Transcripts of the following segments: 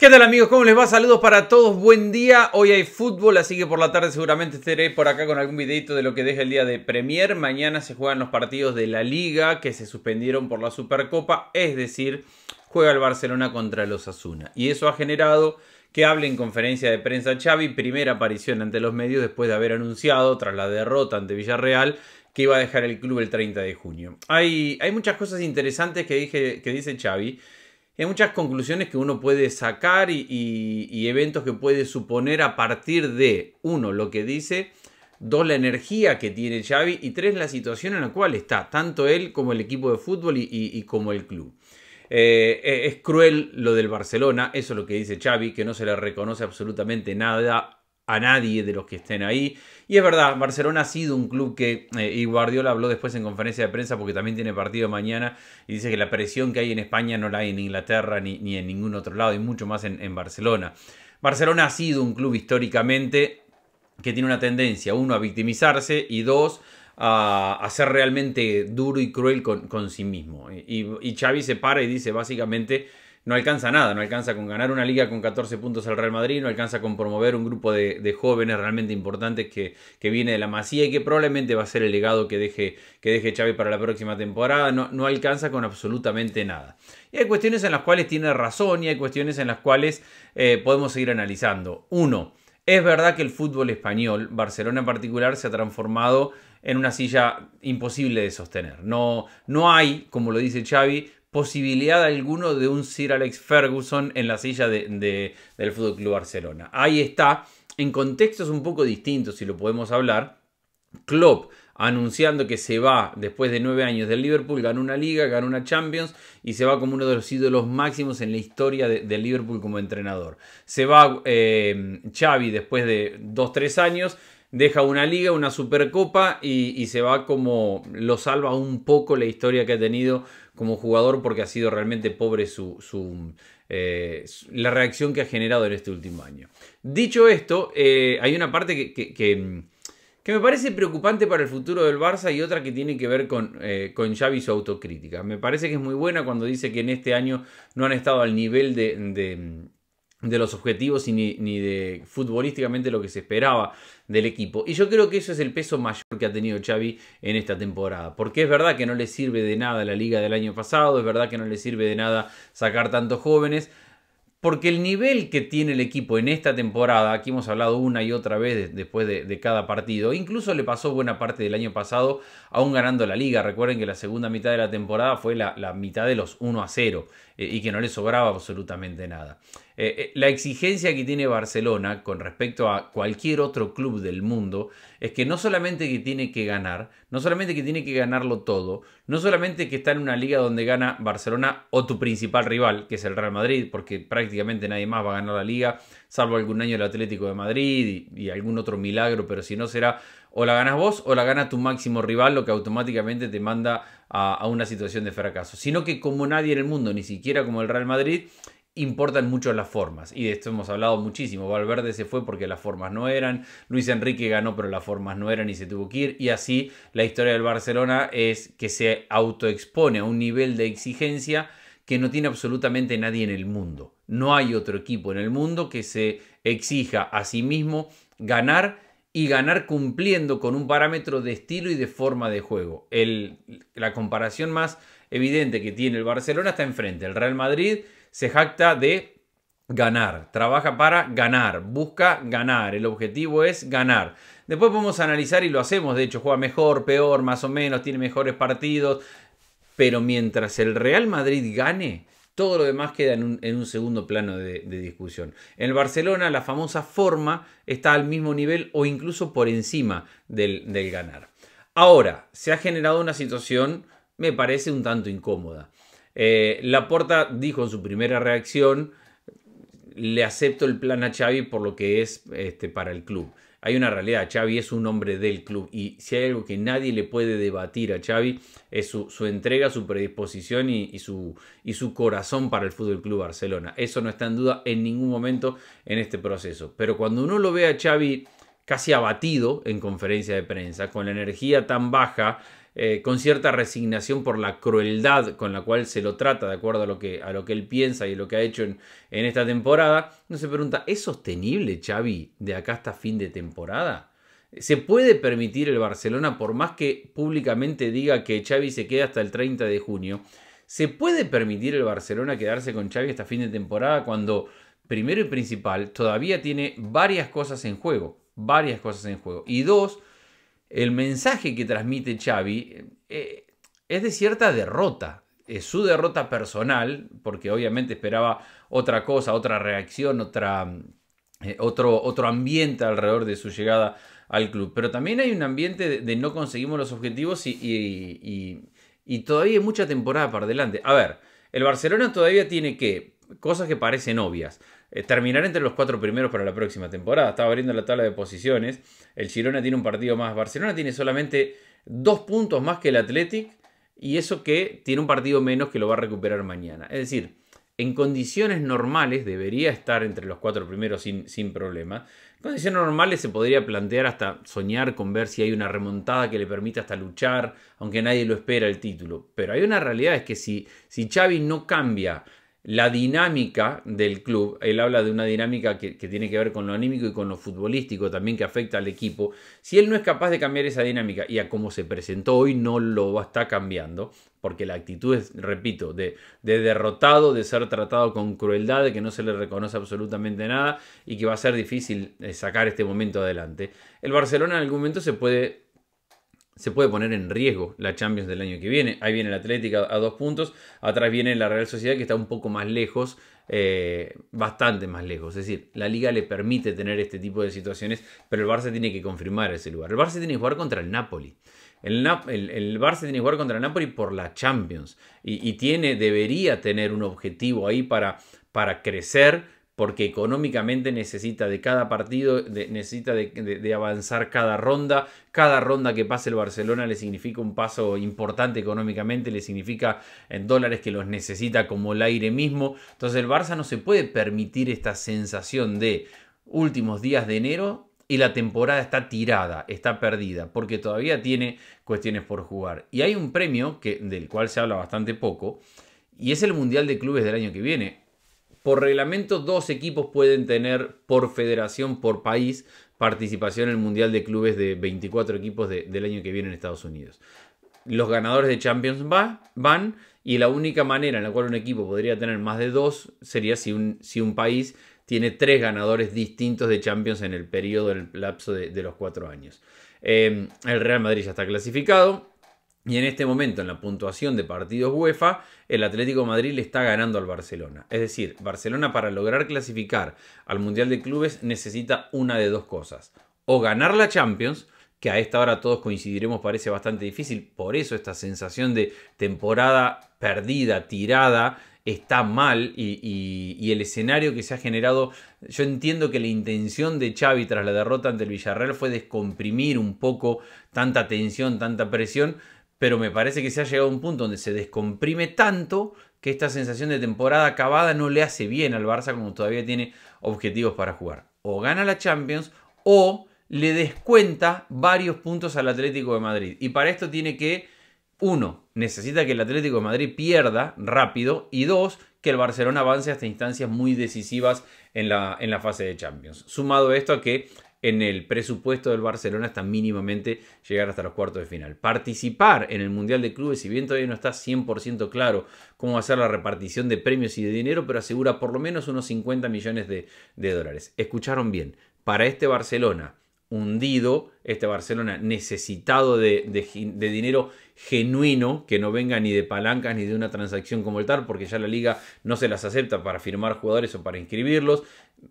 ¿Qué tal amigos? ¿Cómo les va? Saludos para todos, buen día. Hoy hay fútbol, así que por la tarde seguramente estaré por acá con algún videito de lo que deja el día de Premier. Mañana se juegan los partidos de la Liga que se suspendieron por la Supercopa, es decir, juega el Barcelona contra los Asuna. Y eso ha generado que hable en conferencia de prensa Xavi, primera aparición ante los medios después de haber anunciado, tras la derrota ante Villarreal, que iba a dejar el club el 30 de junio. Hay, hay muchas cosas interesantes que, dije, que dice Xavi hay muchas conclusiones que uno puede sacar y, eventos que puede suponer a partir de, uno, lo que dice, dos, la energía que tiene Xavi y tres, la situación en la cual está tanto él como el equipo de fútbol y, como el club. Eh, eh, es cruel lo del Barcelona, eso es lo que dice Xavi, que no se le reconoce absolutamente nada a nadie de los que estén ahí. Y es verdad, Barcelona ha sido un club que, eh, y Guardiola habló después en conferencia de prensa porque también tiene partido mañana, y dice que la presión que hay en España no la hay en Inglaterra ni, ni en ningún otro lado, y mucho más en, Barcelona. Barcelona ha sido un club históricamente que tiene una tendencia, uno, a victimizarse y dos, a, ser realmente duro y cruel con, sí mismo. Y, y, y, Xavi se para y dice básicamente no alcanza nada, no alcanza con ganar una liga con 14 puntos al Real Madrid, no alcanza con promover un grupo de, jóvenes realmente importantes que, viene de la masía y que probablemente va a ser el legado que deje, que deje Xavi para la próxima temporada, no, no alcanza con absolutamente nada. Y hay cuestiones en las cuales tiene razón y hay cuestiones en las cuales eh, podemos seguir analizando. Uno, es verdad que el fútbol español, Barcelona en particular, se ha transformado en una silla imposible de sostener. No, no hay, como lo dice Xavi, posibilidad alguno de un Sir Alex Ferguson en la silla de, del Club Barcelona. Ahí está, en contextos un poco distintos, si lo podemos hablar, Klopp anunciando que se va después de nueve años del Liverpool, ganó una liga, gana una Champions y se va como uno de los ídolos máximos en la historia del Liverpool como entrenador. Se va eh, Xavi después de dos, tres años, deja una liga, una supercopa y, y se va como lo salva un poco la historia que ha tenido como jugador porque ha sido realmente pobre su, eh, su la reacción que ha generado en este último año. Dicho esto, eh, hay una parte mm, que, me parece preocupante para el futuro del Barça y otra que tiene que ver con, eh, Xavi su autocrítica. Me parece que es muy buena cuando dice que en este año no han estado al nivel de de los objetivos y ni, de futbolísticamente lo que se esperaba del equipo. Y yo creo que eso es el peso mayor que ha tenido Xavi en esta temporada. Porque es verdad que no le sirve de nada la liga del año pasado, es verdad que no le sirve de nada sacar tantos jóvenes. Porque el nivel que tiene el equipo en esta temporada, aquí hemos hablado una y otra vez después de, cada partido, incluso le pasó buena parte del año pasado aún ganando la liga. Recuerden que la segunda mitad de la temporada fue la, mitad de los 1 a 0 eh, y que no le sobraba absolutamente nada. Eh, eh, la exigencia que tiene Barcelona con respecto a cualquier otro club del mundo es que no solamente que tiene que ganar, no solamente que tiene que ganarlo todo, no solamente que está en una liga donde gana Barcelona o tu principal rival, que es el Real Madrid, porque prácticamente nadie más va a ganar la liga, salvo algún año el Atlético de Madrid y, algún otro milagro, pero si no será o la ganas vos o la gana tu máximo rival, lo que automáticamente te manda a una situación de fracaso, sino que como nadie en el mundo, ni siquiera como el Real Madrid, importan mucho las formas. Y de esto hemos hablado muchísimo. Valverde se fue porque las formas no eran. Luis Enrique ganó, pero las formas no eran y se tuvo que ir. Y así la historia del Barcelona es que se autoexpone a un nivel de exigencia que no tiene absolutamente nadie en el mundo. No hay otro equipo en el mundo que se exija a sí mismo ganar y ganar cumpliendo con un parámetro de estilo y de forma de juego. la comparación más evidente que tiene el Barcelona está enfrente, el Real Madrid se jacta de ganar, trabaja para ganar, busca ganar, el objetivo es ganar. Después podemos analizar y lo hacemos, de hecho juega mejor, peor, más o menos, tiene mejores partidos, pero mientras el Real Madrid gane, todo lo demás queda en un, segundo plano de, discusión. En el Barcelona la famosa forma está al mismo nivel o incluso por encima del ganar. Ahora, se ha generado una situación, me parece un tanto incómoda. Eh, Laporta dijo en su primera reacción, le acepto el plan a Xavi por lo que es este, para el club. Hay una realidad, Xavi es un hombre del club y si hay algo que nadie le puede debatir a Xavi es su, entrega, su predisposición y, su, corazón para el Fútbol Club Barcelona. Eso no está en duda en ningún momento en este proceso. Pero cuando uno lo ve a Xavi casi abatido en conferencia de prensa, con la energía tan baja, eh, con cierta resignación por la crueldad con la cual se lo trata, de acuerdo a lo que, a lo que él piensa y lo que ha hecho en, esta temporada, uno se pregunta, ¿es sostenible Xavi de acá hasta fin de temporada? ¿Se puede permitir el Barcelona, por más que públicamente diga que Xavi se quede hasta el 30 de junio, ¿se puede permitir el Barcelona quedarse con Xavi hasta fin de temporada cuando, primero y principal, todavía tiene varias cosas en juego? Varias cosas en juego. Y dos, el mensaje que transmite Xavi eh, es de cierta derrota, es su derrota personal, porque obviamente esperaba otra cosa, otra reacción, otra, eh, otro, otro ambiente alrededor de su llegada al club. Pero también hay un ambiente de, no conseguimos los objetivos y, y todavía hay mucha temporada para adelante. A ver, el Barcelona todavía tiene que cosas que parecen obvias. Eh, terminar entre los cuatro primeros para la próxima temporada. Estaba abriendo la tabla de posiciones. El Girona tiene un partido más. Barcelona tiene solamente dos puntos más que el Athletic. Y eso que tiene un partido menos que lo va a recuperar mañana. Es decir, en condiciones normales debería estar entre los cuatro primeros sin, sin problema. En condiciones normales se podría plantear hasta soñar con ver si hay una remontada que le permita hasta luchar, aunque nadie lo espera el título. Pero hay una realidad, es que si, si Xavi no cambia la dinámica del club, él habla de una dinámica que, tiene que ver con lo anímico y con lo futbolístico también que afecta al equipo, si él no es capaz de cambiar esa dinámica y a cómo se presentó hoy no lo está cambiando, porque la actitud es, repito, de, de derrotado, de ser tratado con crueldad, de que no se le reconoce absolutamente nada y que va a ser difícil eh, sacar este momento adelante, el Barcelona en algún momento se puede se puede poner en riesgo la Champions del año que viene. Ahí viene el Atlético a dos puntos, atrás viene la Real Sociedad que está un poco más lejos, eh, bastante más lejos. Es decir, la liga le permite tener este tipo de situaciones, pero el Barça tiene que confirmar ese lugar. El Barça tiene que jugar contra el Napoli. El, el, Barça tiene que jugar contra el Napoli por la Champions y, tiene, debería tener un objetivo ahí para, para crecer porque económicamente necesita de cada partido, necesita de, avanzar cada ronda. Cada ronda que pase el Barcelona le significa un paso importante económicamente, le significa en dólares que los necesita como el aire mismo. Entonces el Barça no se puede permitir esta sensación de últimos días de enero y la temporada está tirada, está perdida, porque todavía tiene cuestiones por jugar. Y hay un premio que, del cual se habla bastante poco, y es el Mundial de Clubes del año que viene por reglamento, dos equipos pueden tener por federación, por país, participación en el Mundial de Clubes de 24 equipos del año que viene en Estados Unidos. Los ganadores de Champions van y la única manera en la cual un equipo podría tener más de dos sería si un, si un país tiene tres ganadores distintos de Champions en el periodo, en el lapso de, los cuatro años. Eh, el Real Madrid ya está clasificado, y en este momento, en la puntuación de partidos UEFA, el Atlético Madrid le está ganando al Barcelona. Es decir, Barcelona para lograr clasificar al Mundial de Clubes necesita una de dos cosas. O ganar la Champions, que a esta hora todos coincidiremos parece bastante difícil, por eso esta sensación de temporada perdida, tirada, está mal y, y, el escenario que se ha generado, yo entiendo que la intención de Xavi tras la derrota ante el Villarreal fue descomprimir un poco tanta tensión, tanta presión pero me parece que se ha llegado a un punto donde se descomprime tanto que esta sensación de temporada acabada no le hace bien al Barça como todavía tiene objetivos para jugar. O gana la Champions o le descuenta varios puntos al Atlético de Madrid. Y para esto tiene que, uno, necesita que el Atlético de Madrid pierda rápido y dos, que el Barcelona avance hasta instancias muy decisivas en la, en la fase de Champions. Sumado esto a que en el presupuesto del Barcelona hasta mínimamente llegar hasta los cuartos de final. Participar en el Mundial de Clubes, si bien todavía no está 100% claro cómo va a ser la repartición de premios y de dinero, pero asegura por lo menos unos 50 millones de, de dólares. Escucharon bien, para este Barcelona hundido, este Barcelona necesitado de, dinero genuino, que no venga ni de palancas ni de una transacción como el tal, porque ya la liga no se las acepta para firmar jugadores o para inscribirlos,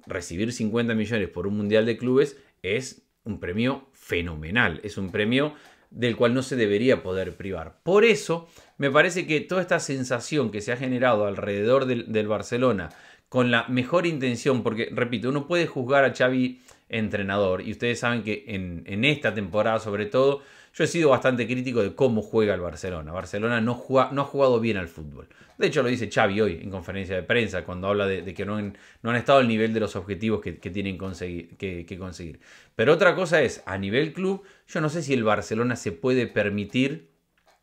recibir 50 millones por un Mundial de Clubes es un premio fenomenal, es un premio del cual no se debería poder privar. Por eso, me parece que toda esta sensación que se ha generado alrededor del, del Barcelona, con la mejor intención, porque, repito, uno puede juzgar a Xavi entrenador. Y ustedes saben que en, esta temporada sobre todo yo he sido bastante crítico de cómo juega el Barcelona. Barcelona no, no ha jugado bien al fútbol. De hecho, lo dice Xavi hoy en conferencia de prensa, cuando habla de, que no han, no han, estado al nivel de los objetivos que, tienen que, conseguir. Pero otra cosa es, a nivel club, yo no sé si el Barcelona se puede permitir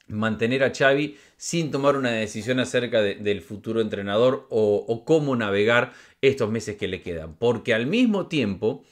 mantener a Xavi sin tomar una decisión acerca del futuro entrenador o cómo navegar estos meses que le quedan. Porque al mismo tiempo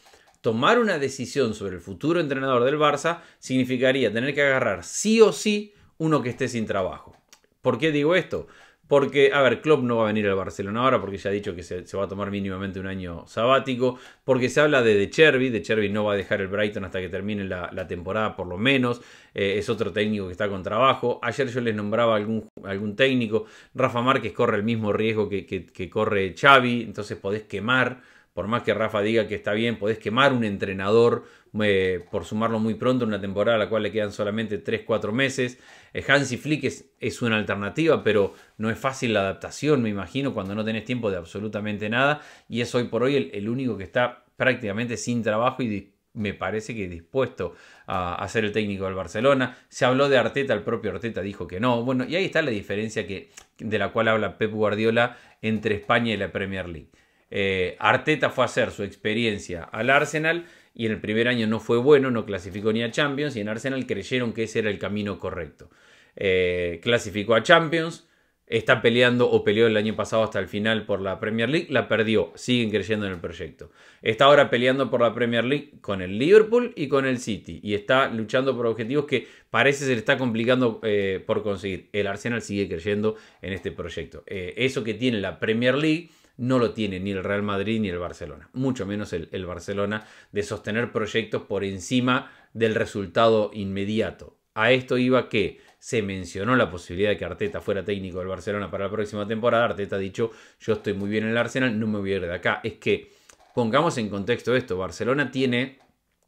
tomar una decisión sobre el futuro entrenador del Barça significaría tener que agarrar sí o sí uno que esté sin trabajo. ¿Por qué digo esto? Porque, a ver, Klopp no va a venir al Barcelona ahora porque ya ha dicho que se, va a tomar mínimamente un año sabático. Porque se habla de De De Cherby no va a dejar el Brighton hasta que termine la, temporada, por lo menos. Eh, es otro técnico que está con trabajo. Ayer yo les nombraba algún, algún técnico. Rafa Márquez corre el mismo riesgo que, que corre Xavi. Entonces podés quemar por más que Rafa diga que está bien, podés quemar un entrenador eh, por sumarlo muy pronto, en una temporada a la cual le quedan solamente 3-4 meses. Eh, Hansi Flick es, una alternativa, pero no es fácil la adaptación, me imagino, cuando no tenés tiempo de absolutamente nada. Y es hoy por hoy el, único que está prácticamente sin trabajo y me parece que dispuesto a, ser el técnico del Barcelona. Se habló de Arteta, el propio Arteta dijo que no. Bueno, y ahí está la diferencia que, de la cual habla Pep Guardiola entre España y la Premier League. Eh, Arteta fue a hacer su experiencia al Arsenal y en el primer año no fue bueno, no clasificó ni a Champions y en Arsenal creyeron que ese era el camino correcto. Eh, clasificó a Champions, está peleando o peleó el año pasado hasta el final por la Premier League, la perdió, siguen creyendo en el proyecto. Está ahora peleando por la Premier League con el Liverpool y con el City y está luchando por objetivos que parece se le está complicando eh, por conseguir. El Arsenal sigue creyendo en este proyecto. eso que tiene la Premier League no lo tiene ni el Real Madrid ni el Barcelona, mucho menos el, Barcelona, de sostener proyectos por encima del resultado inmediato. A esto iba que se mencionó la posibilidad de que Arteta fuera técnico del Barcelona para la próxima temporada. Arteta ha dicho, yo estoy muy bien en el Arsenal, no me voy a ir de acá. Es que, pongamos en contexto esto, Barcelona tiene,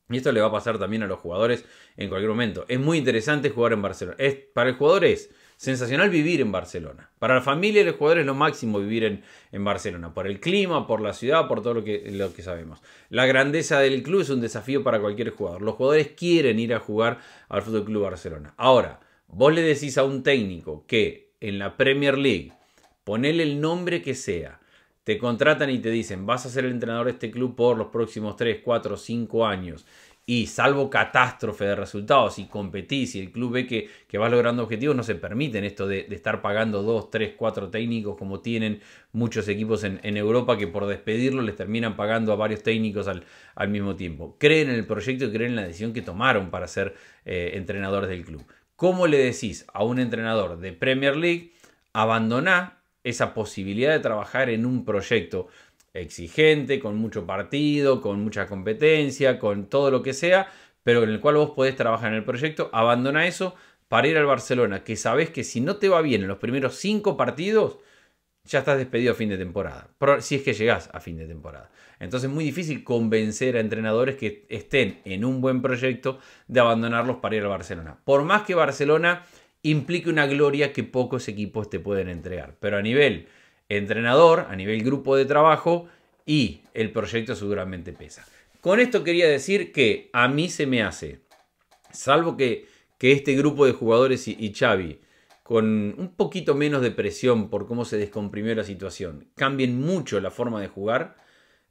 y esto le va a pasar también a los jugadores en cualquier momento, es muy interesante jugar en Barcelona. Es, para el jugador es sensacional vivir en Barcelona. Para la familia y los jugadores es lo máximo vivir en, Barcelona, por el clima, por la ciudad, por todo lo que, lo que sabemos. La grandeza del club es un desafío para cualquier jugador. Los jugadores quieren ir a jugar al Fútbol Club Barcelona. Ahora, vos le decís a un técnico que en la Premier League, ponele el nombre que sea, te contratan y te dicen, vas a ser el entrenador de este club por los próximos 3, 4, 5 años y salvo catástrofe de resultados, y competís, y el club ve que, que vas logrando objetivos, no se permiten esto de, estar pagando dos, tres, cuatro técnicos como tienen muchos equipos en, Europa que por despedirlo les terminan pagando a varios técnicos al, mismo tiempo. Creen en el proyecto y creen en la decisión que tomaron para ser eh, entrenadores del club. ¿Cómo le decís a un entrenador de Premier League, abandonar esa posibilidad de trabajar en un proyecto exigente, con mucho partido, con mucha competencia, con todo lo que sea, pero en el cual vos podés trabajar en el proyecto, abandona eso para ir al Barcelona, que sabés que si no te va bien en los primeros cinco partidos, ya estás despedido a fin de temporada, si es que llegás a fin de temporada. Entonces es muy difícil convencer a entrenadores que estén en un buen proyecto de abandonarlos para ir al Barcelona. Por más que Barcelona implique una gloria que pocos equipos te pueden entregar, pero a nivel entrenador, a nivel grupo de trabajo y el proyecto seguramente pesa. Con esto quería decir que a mí se me hace, salvo que, que este grupo de jugadores y, Xavi, con un poquito menos de presión por cómo se descomprimió la situación, cambien mucho la forma de jugar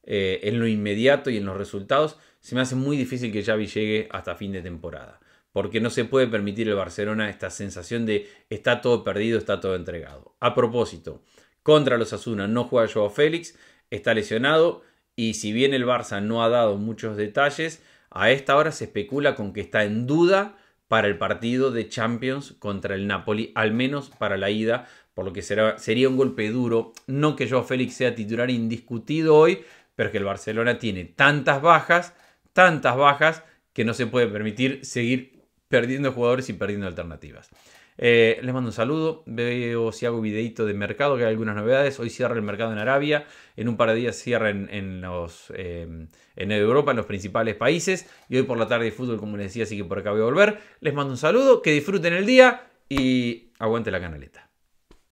eh, en lo inmediato y en los resultados, se me hace muy difícil que Xavi llegue hasta fin de temporada. Porque no se puede permitir el Barcelona esta sensación de está todo perdido, está todo entregado. A propósito, contra los Asuna no juega Joao Félix, está lesionado y si bien el Barça no ha dado muchos detalles, a esta hora se especula con que está en duda para el partido de Champions contra el Napoli, al menos para la ida, por lo que será, sería un golpe duro. No que Joao Félix sea titular indiscutido hoy, pero que el Barcelona tiene tantas bajas, tantas bajas, que no se puede permitir seguir perdiendo jugadores y perdiendo alternativas. Eh, les mando un saludo. Veo si hago videito de mercado, que hay algunas novedades. Hoy cierra el mercado en Arabia. En un par de días cierra en, los, em, en Europa, en los principales países. Y hoy por la tarde de fútbol, como les decía, así que por acá voy a volver. Les mando un saludo. Que disfruten el día y aguante la canaleta.